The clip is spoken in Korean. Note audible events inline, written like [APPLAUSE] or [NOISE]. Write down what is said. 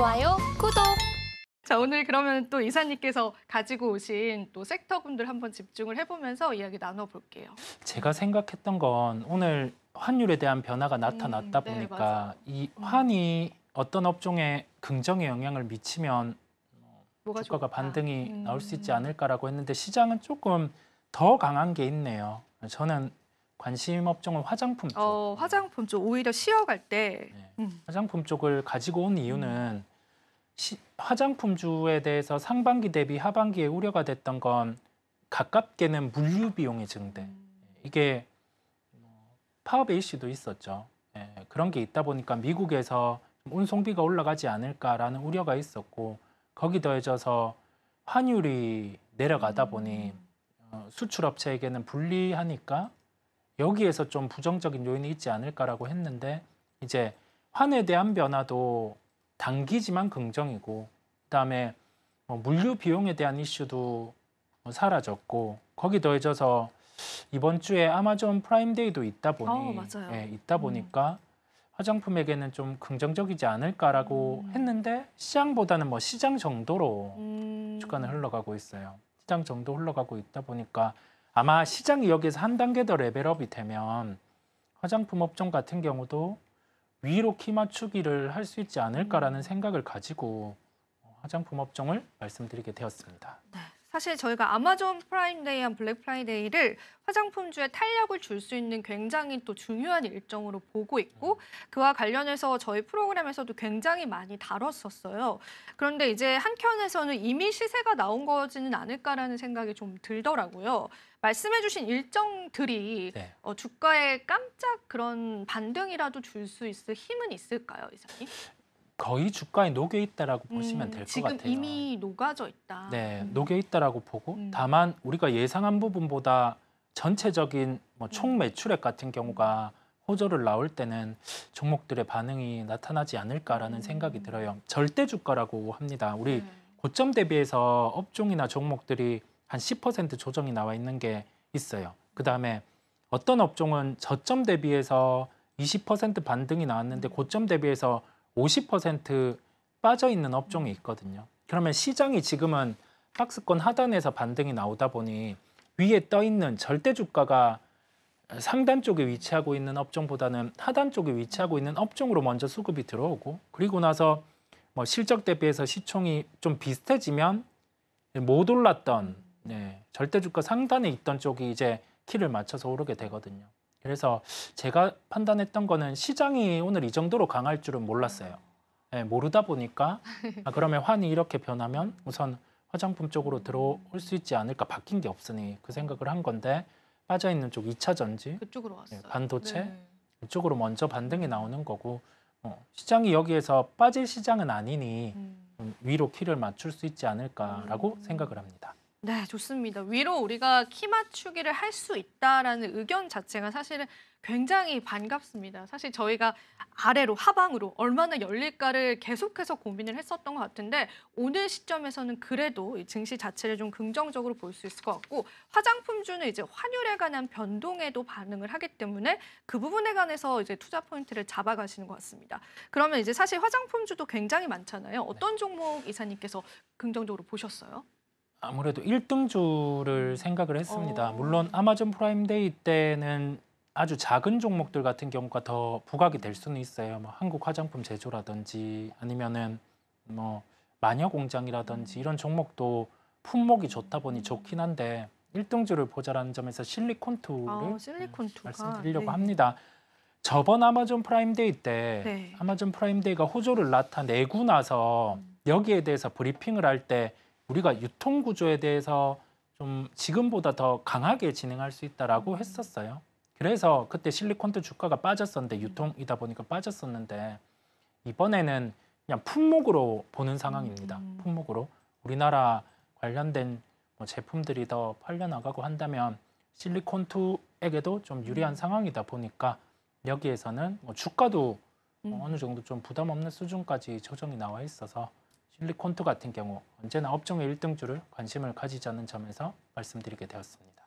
좋아요, 구독! 자, 오늘 그러면 또 이사님께서 가지고 오신 또 섹터군들 한번 집중을 해보면서 이야기 나눠볼게요. 제가 생각했던 건 오늘 환율에 대한 변화가 음, 나타났다 음, 네, 보니까 맞아요. 이 음. 환이 어떤 업종에 긍정의 영향을 미치면 뭐가 주가가 좋을 반등이 음. 나올 수 있지 않을까라고 했는데 시장은 조금 더 강한 게 있네요. 저는 관심 업종은 화장품 어, 쪽. 어, 화장품 쪽 오히려 쉬어갈 때. 네. 음. 화장품 쪽을 가지고 온 이유는 음. 시, 화장품주에 대해서 상반기 대비 하반기에 우려가 됐던 건 가깝게는 물류 비용의 증대. 이게 파업의 일시도 있었죠. 예, 그런 게 있다 보니까 미국에서 운송비가 올라가지 않을까라는 우려가 있었고 거기 더해져서 환율이 내려가다 보니 어, 수출업체에게는 불리하니까 여기에서 좀 부정적인 요인이 있지 않을까라고 했는데 이제 환에 대한 변화도 단기지만 긍정이고 그다음에 뭐 물류 비용에 대한 이슈도 뭐 사라졌고 거기 더해져서 이번 주에 아마존 프라임데이도 있다 어, 보니 어, 예, 있다 음. 보니까 음. 화장품에게는 좀 긍정적이지 않을까라고 음. 했는데 시장보다는 뭐 시장 정도로 음. 주가는 흘러가고 있어요. 시장 정도 흘러가고 있다 보니까 아마 시장이 여기서 한 단계 더 레벨업이 되면 화장품 업종 같은 경우도 위로 키 맞추기를 할 수 있지 않을까라는 생각을 가지고 화장품 업종을 말씀드리게 되었습니다. 네. 사실 저희가 아마존 프라임데이한 블랙 프라이데이를 화장품주에 탄력을 줄 수 있는 굉장히 또 중요한 일정으로 보고 있고 그와 관련해서 저희 프로그램에서도 굉장히 많이 다뤘었어요. 그런데 이제 한켠에서는 이미 시세가 나온 거지는 않을까라는 생각이 좀 들더라고요. 말씀해주신 일정들이 네. 어, 주가에 깜짝 그런 반등이라도 줄 수 있을 힘은 있을까요, 이사님? 거의 주가에 녹여 있다라고 음, 보시면 될 것 같아요. 지금 이미 녹아져 있다. 네, 음. 녹여 있다라고 보고 음. 다만 우리가 예상한 부분보다 전체적인 뭐총 음. 매출액 같은 경우가 호조를 나올 때는 종목들의 반응이 나타나지 않을까라는 생각이 음. 들어요. 절대 주가라고 합니다. 우리 네. 고점 대비해서 업종이나 종목들이 한 10% 조정이 나와 있는 게 있어요. 그 다음에 어떤 업종은 저점 대비해서 20% 반등이 나왔는데 음. 고점 대비해서 50% 빠져 있는 업종이 있거든요. 그러면 시장이 지금은 박스권 하단에서 반등이 나오다 보니 위에 떠 있는 절대 주가가 상단 쪽에 위치하고 있는 업종보다는 하단 쪽에 위치하고 있는 업종으로 먼저 수급이 들어오고 그리고 나서 뭐 실적 대비해서 시총이 좀 비슷해지면 못 올랐던 네, 절대 주가 상단에 있던 쪽이 이제 키를 맞춰서 오르게 되거든요. 그래서 제가 판단했던 거는 시장이 오늘 이 정도로 강할 줄은 몰랐어요. 네, 모르다 보니까 [LAUGHS] 아, 그러면 환이 이렇게 변하면 우선 화장품 쪽으로 들어올 수 있지 않을까 바뀐 게 없으니 그 생각을 한 건데 빠져 있는 쪽 2차 전지 예, 그쪽으로 왔어요. 네, 반도체 네. 이쪽으로 먼저 반등이 나오는 거고 어, 시장이 여기에서 빠질 시장은 아니니 음. 위로 키를 맞출 수 있지 않을까라고 음. 생각을 합니다. 네, 좋습니다. 위로 우리가 키 맞추기를 할 수 있다라는 의견 자체가 사실은 굉장히 반갑습니다. 사실 저희가 아래로 하방으로 얼마나 열릴까를 계속해서 고민을 했었던 것 같은데 오늘 시점에서는 그래도 이 증시 자체를 좀 긍정적으로 볼 수 있을 것 같고 화장품주는 이제 환율에 관한 변동에도 반응을 하기 때문에 그 부분에 관해서 이제 투자 포인트를 잡아가시는 것 같습니다. 그러면 이제 사실 화장품주도 굉장히 많잖아요. 어떤 종목 이사님께서 긍정적으로 보셨어요? 아무래도 1등주를 생각을 했습니다. 어. 물론 아마존 프라임데이 때는 아주 작은 종목들 같은 경우가 더 부각이 될 수는 있어요. 뭐 한국 화장품 제조라든지 아니면은 뭐 마녀 공장이라든지 이런 종목도 품목이 좋다 보니 좋긴 한데 1등주를 보자라는 점에서 실리콘투를 아, 실리콘투가, 말씀드리려고 네. 합니다. 저번 아마존 프라임데이 때 네. 아마존 프라임데이가 호조를 나타내고 나서 음. 여기에 대해서 브리핑을 할때 우리가 유통 구조에 대해서 좀 지금보다 더 강하게 진행할 수 있다라고 했었어요. 그래서 그때 실리콘트 주가가 빠졌었는데 유통이다 보니까 빠졌었는데 이번에는 그냥 품목으로 보는 상황입니다. 음. 품목으로 우리나라 관련된 뭐 제품들이 더 팔려나가고 한다면 실리콘투에게도좀 유리한 음. 상황이다 보니까 여기에서는 뭐 주가도 음. 어느 정도 좀 부담 없는 수준까지 조정이 나와 있어서 실리콘트 같은 경우 언제나 업종의 1등주를 관심을 가지자는 점에서 말씀드리게 되었습니다.